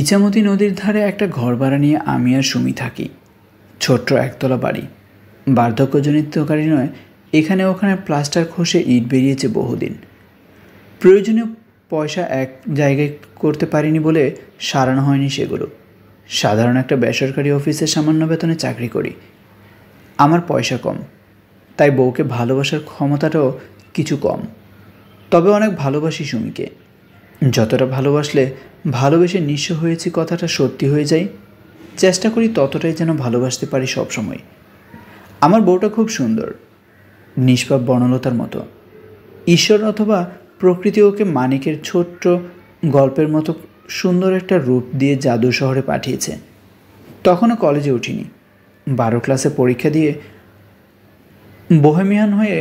ইচামতি নদীর ধারে একটা ঘর ভাড়া নিয়ে আমি আর সুমি থাকি ছোট্ট একতলা বাড়ি বার্ধক্যজনিতকারী নয় এখানে ওখানে প্লাস্টার খসে ইট বেরিয়েছে বহুদিন প্রয়োজনীয় পয়সা এক জায়গায় করতে পারিনি বলে সারানো হয়নি সেগুলো সাধারণ একটা বেসরকারি অফিসে সামান্য বেতনে চাকরি করি আমার পয়সা কম তাই বউকে ভালোবাসার ক্ষমতাটাও কিছু কম তবে অনেক ভালোবাসি সুমিকে যতটা ভালোবাসলে ভালোবেসে নিঃস্ব হয়েছি কথাটা সত্যি হয়ে যায় চেষ্টা করি ততটাই যেন ভালোবাসতে পারি সবসময় আমার বউটা খুব সুন্দর নিষ্পাপ বনলতার মতো ঈশ্বর অথবা প্রকৃতি ওকে মানিকের ছোট্ট গল্পের মতো সুন্দর একটা রূপ দিয়ে জাদু শহরে পাঠিয়েছে তখনও কলেজে উঠিনি বারো ক্লাসে পরীক্ষা দিয়ে বোহেমিয়ান হয়ে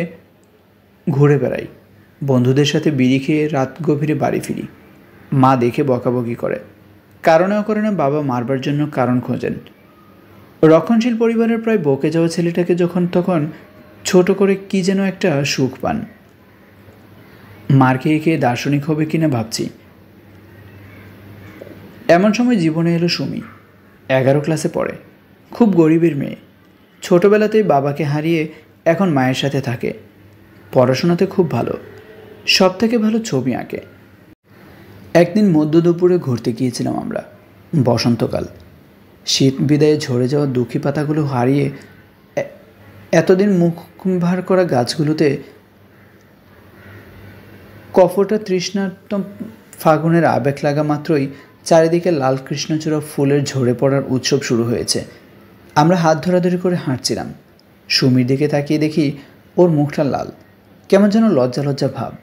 ঘুরে বেড়াই বন্ধুদের সাথে বিড়ি খেয়ে রাত গভীরে বাড়ি ফিরি মা দেখে বকাবকি করে কারণে করে না বাবা মারবার জন্য কারণ খোঁজেন রক্ষণশীল পরিবারের প্রায় বকে যাওয়া ছেলেটাকে যখন তখন ছোট করে কি যেন একটা সুখ পান মার খেয়ে খেয়ে দার্শনিক হবে কিনা ভাবছি এমন সময় জীবনে এলো সুমি এগারো ক্লাসে পড়ে খুব গরিবের মেয়ে ছোটবেলাতেই বাবাকে হারিয়ে এখন মায়ের সাথে থাকে পড়াশোনাতে খুব ভালো সব থেকে ভালো ছবি আঁকে একদিন মধ্য দুপুরে ঘুরতে গিয়েছিলাম আমরা বসন্তকাল শীত বিদায়ে ঝরে যাওয়া দুঃখী পাতাগুলো হারিয়ে এতদিন মুখ ভার করা গাছগুলোতে কফটা তৃষ্ণাতম ফাগুনের আবেগ লাগা মাত্রই চারিদিকে লাল কৃষ্ণচূড়া ফুলের ঝরে পড়ার উৎসব শুরু হয়েছে আমরা হাত ধরাধরি করে হাঁটছিলাম সুমির দিকে তাকিয়ে দেখি ওর মুখটা লাল কেমন যেন লজ্জা লজ্জা ভাব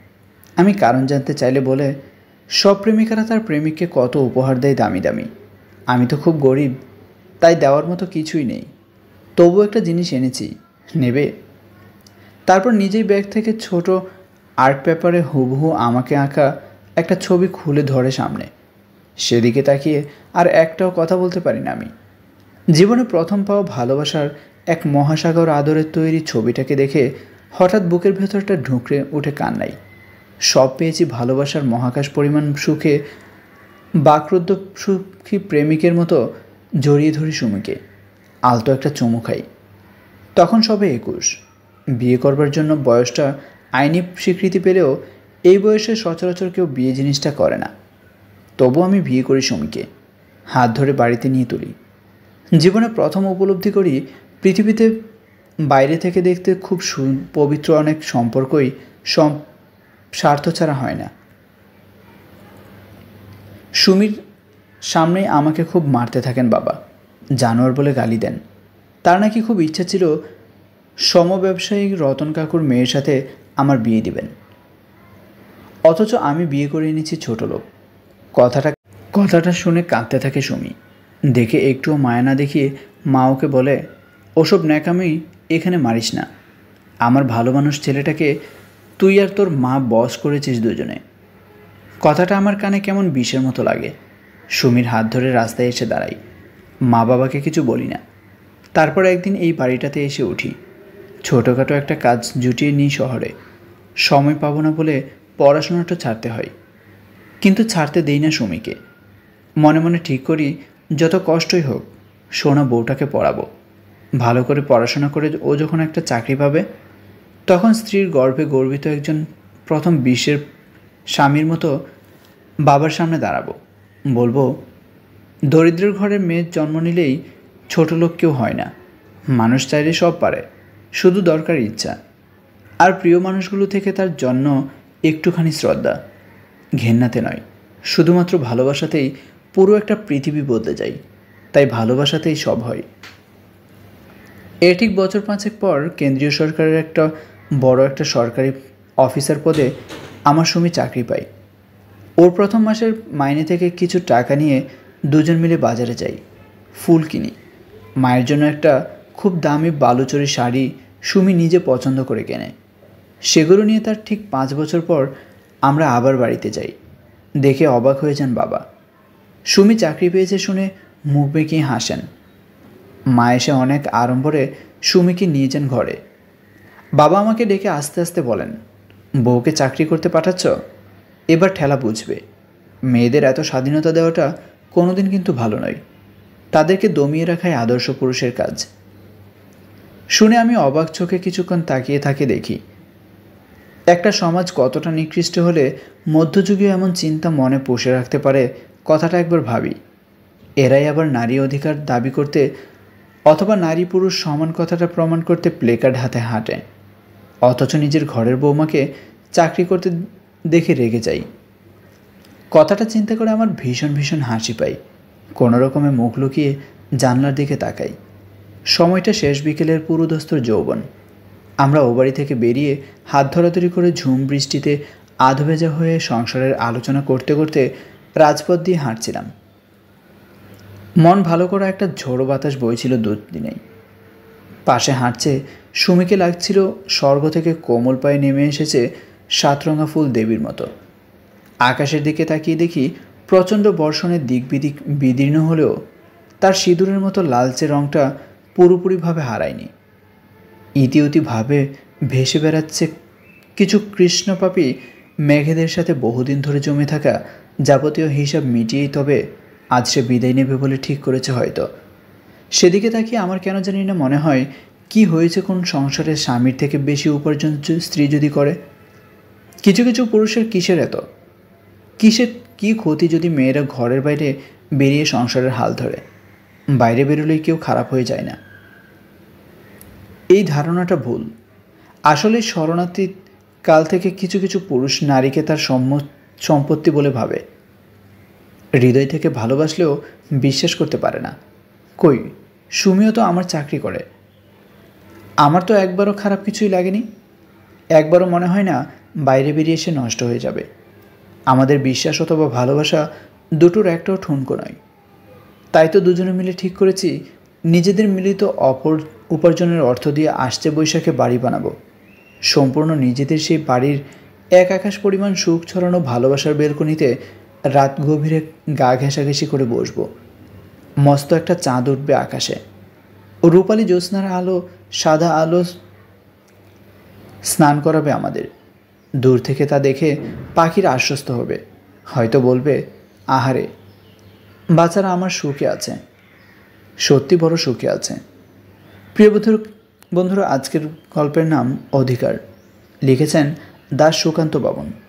আমি কারণ জানতে চাইলে বলে সব প্রেমিকারা তার প্রেমিককে কত উপহার দেয় দামি দামি আমি তো খুব গরিব তাই দেওয়ার মতো কিছুই নেই তবু একটা জিনিস এনেছি নেবে তারপর নিজেই ব্যাগ থেকে ছোট আর্ট পেপারে হুবহু আমাকে আঁকা একটা ছবি খুলে ধরে সামনে সেদিকে তাকিয়ে আর একটাও কথা বলতে পারি না আমি জীবনে প্রথম পাওয়া ভালোবাসার এক মহাসাগর আদরের তৈরি ছবিটাকে দেখে হঠাৎ বুকের ভেতরটা ঢুকরে উঠে কান্নাই সব পেয়েছি ভালোবাসার মহাকাশ পরিমাণ সুখে বাক্রুদ্ধ সুখী প্রেমিকের মতো জড়িয়ে ধরি সুমিকে আলতো একটা চুমু খাই তখন সবে একুশ বিয়ে করবার জন্য বয়সটা আইনি স্বীকৃতি পেলেও এই বয়সে সচরাচর কেউ বিয়ে জিনিসটা করে না তবু আমি বিয়ে করি সুমিকে হাত ধরে বাড়িতে নিয়ে তুলি জীবনে প্রথম উপলব্ধি করি পৃথিবীতে বাইরে থেকে দেখতে খুব সু পবিত্র অনেক সম্পর্কই স্বার্থ ছাড়া হয় না সুমির সামনে আমাকে খুব মারতে থাকেন বাবা জানোয়ার বলে গালি দেন তার নাকি খুব ইচ্ছা ছিল সম ব্যবসায়ী রতন কাকুর মেয়ের সাথে আমার বিয়ে দিবেন অথচ আমি বিয়ে করে এনেছি ছোট লোক কথাটা কথাটা শুনে কাঁদতে থাকে সুমি দেখে একটুও মায়া না দেখিয়ে মা ওকে বলে ওসব ন্যাকামি এখানে মারিস না আমার ভালো মানুষ ছেলেটাকে তুই আর তোর মা বস করেছিস দুজনে কথাটা আমার কানে কেমন বিষের মতো লাগে সুমির হাত ধরে রাস্তায় এসে দাঁড়াই মা বাবাকে কিছু বলি না তারপর একদিন এই বাড়িটাতে এসে উঠি ছোটোখাটো একটা কাজ জুটিয়ে নিই শহরে সময় পাবো না বলে পড়াশোনাটা ছাড়তে হয় কিন্তু ছাড়তে দেই না সুমিকে মনে মনে ঠিক করি যত কষ্টই হোক সোনা বউটাকে পড়াবো ভালো করে পড়াশোনা করে ও যখন একটা চাকরি পাবে তখন স্ত্রীর গর্ভে গর্বিত একজন প্রথম বিশ্বের স্বামীর মতো বাবার সামনে দাঁড়াবো বলবো দরিদ্রের ঘরে মেয়ের জন্ম নিলেই ছোট লোক কেউ হয় না মানুষ চাইলে সব পারে শুধু দরকার ইচ্ছা আর প্রিয় মানুষগুলো থেকে তার জন্য একটুখানি শ্রদ্ধা ঘেন্নাতে নয় শুধুমাত্র ভালোবাসাতেই পুরো একটা পৃথিবী বদলে যায় তাই ভালোবাসাতেই সব হয় এ ঠিক বছর পাঁচেক পর কেন্দ্রীয় সরকারের একটা বড় একটা সরকারি অফিসার পদে আমার সুমি চাকরি পাই ওর প্রথম মাসের মাইনে থেকে কিছু টাকা নিয়ে দুজন মিলে বাজারে যাই ফুল কিনি মায়ের জন্য একটা খুব দামি বালুচরি শাড়ি সুমি নিজে পছন্দ করে কেনে সেগুলো নিয়ে তার ঠিক পাঁচ বছর পর আমরা আবার বাড়িতে যাই দেখে অবাক হয়ে যান বাবা সুমি চাকরি পেয়েছে শুনে মুখ বেঁকিয়ে হাসেন মা এসে অনেক আড়ম্বরে সুমিকে নিয়ে যান ঘরে বাবা আমাকে ডেকে আস্তে আস্তে বলেন বউকে চাকরি করতে পাঠাচ্ছ এবার ঠেলা বুঝবে মেয়েদের এত স্বাধীনতা দেওয়াটা কোনোদিন কিন্তু ভালো নয় তাদেরকে দমিয়ে রাখাই আদর্শ পুরুষের কাজ শুনে আমি অবাক চোখে কিছুক্ষণ তাকিয়ে থাকে দেখি একটা সমাজ কতটা নিকৃষ্ট হলে মধ্যযুগীয় এমন চিন্তা মনে পোষে রাখতে পারে কথাটা একবার ভাবি এরাই আবার নারী অধিকার দাবি করতে অথবা নারী পুরুষ সমান কথাটা প্রমাণ করতে প্লেকার্ড হাতে হাঁটে অথচ নিজের ঘরের বৌমাকে চাকরি করতে দেখে রেগে যাই কথাটা চিন্তা করে আমার ভীষণ ভীষণ হাসি পাই কোনো রকমে মুখ লুকিয়ে জানলার দিকে তাকাই সময়টা শেষ বিকেলের পুরুদস্তর যৌবন আমরা ও বাড়ি থেকে বেরিয়ে হাত ধরাধরি করে ঝুম বৃষ্টিতে আধ ভেজা হয়ে সংসারের আলোচনা করতে করতে রাজপথ দিয়ে হাঁটছিলাম মন ভালো করা একটা ঝোড়ো বাতাস বইছিল দুদিনেই পাশে হাঁটছে সুমিকে লাগছিল স্বর্গ থেকে কোমল পায়ে নেমে এসেছে সাতরঙা ফুল দেবীর মতো আকাশের দিকে তাকিয়ে দেখি প্রচণ্ড বর্ষণে দিকবিদিক বিদীর্ণ হলেও তার সিঁদুরের মতো লালচে রঙটা পুরোপুরিভাবে হারায়নি ইতিউতিভাবে ভেসে বেড়াচ্ছে কিছু কৃষ্ণপাপী মেঘেদের সাথে বহুদিন ধরে জমে থাকা যাবতীয় হিসাব মিটিয়েই তবে আজ সে বিদায় নেবে বলে ঠিক করেছে হয়তো সেদিকে তাকিয়ে আমার কেন জানি না মনে হয় কি হয়েছে কোন সংসারের স্বামীর থেকে বেশি উপার্জন স্ত্রী যদি করে কিছু কিছু পুরুষের কিসের এত কিসের কি ক্ষতি যদি মেয়েরা ঘরের বাইরে বেরিয়ে সংসারের হাল ধরে বাইরে বেরোলেই কেউ খারাপ হয়ে যায় না এই ধারণাটা ভুল আসলে শরণার্থী কাল থেকে কিছু কিছু পুরুষ নারীকে তার সম্পত্তি বলে ভাবে হৃদয় থেকে ভালোবাসলেও বিশ্বাস করতে পারে না কই সুমিও তো আমার চাকরি করে আমার তো একবারও খারাপ কিছুই লাগেনি একবারও মনে হয় না বাইরে বেরিয়ে এসে নষ্ট হয়ে যাবে আমাদের বিশ্বাস অথবা ভালোবাসা দুটোর একটাও ঠুনকো নয় তাই তো দুজনে মিলে ঠিক করেছি নিজেদের মিলিত অপর উপার্জনের অর্থ দিয়ে আসছে বৈশাখে বাড়ি বানাবো সম্পূর্ণ নিজেদের সেই বাড়ির এক আকাশ পরিমাণ সুখ ছড়ানো ভালোবাসার বেলকনিতে রাত গভীরে গা ঘেঁষাঘেঁষি করে বসবো মস্ত একটা চাঁদ উঠবে আকাশে রূপালী জ্যোৎস্নার আলো সাদা আলো স্নান করাবে আমাদের দূর থেকে তা দেখে পাখির আশ্বস্ত হবে হয়তো বলবে আহারে বাচ্চারা আমার সুখে আছে সত্যি বড় সুখে আছে প্রিয় বন্ধুর বন্ধুরা আজকের গল্পের নাম অধিকার লিখেছেন দাস সুকান্ত বাবন